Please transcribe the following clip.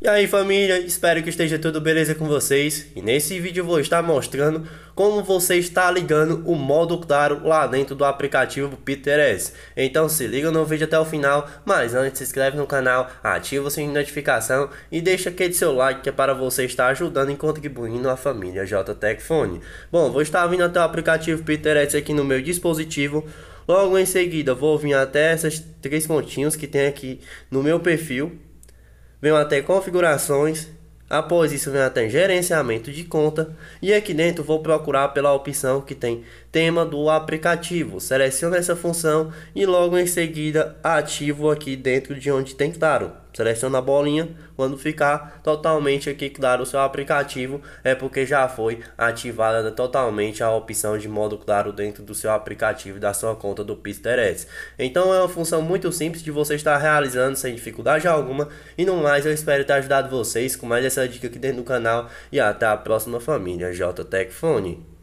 E aí família, espero que esteja tudo beleza com vocês e nesse vídeo eu vou estar mostrando como você está ligando o modo claro lá dentro do aplicativo p Então se liga no vídeo até o final, mas antes se inscreve no canal, ativa o sininho de notificação e deixa aquele seu like que é para você estar ajudando e contribuindo à família JTEC Fone. Bom, vou estar vindo até o aplicativo p aqui no meu dispositivo. Logo em seguida vou vir até esses três pontinhos que tem aqui no meu perfil venham até configurações Após isso, vem até gerenciamento de conta e aqui dentro vou procurar pela opção que tem tema do aplicativo. Seleciono essa função e logo em seguida ativo aqui dentro de onde tem claro. Seleciona a bolinha, quando ficar totalmente aqui claro o seu aplicativo, é porque já foi ativada totalmente a opção de modo claro dentro do seu aplicativo da sua conta do Pinterest Então é uma função muito simples de você estar realizando sem dificuldade alguma. E no mais, eu espero ter ajudado vocês com mais essa essa dica aqui dentro do canal e até a próxima família. JTech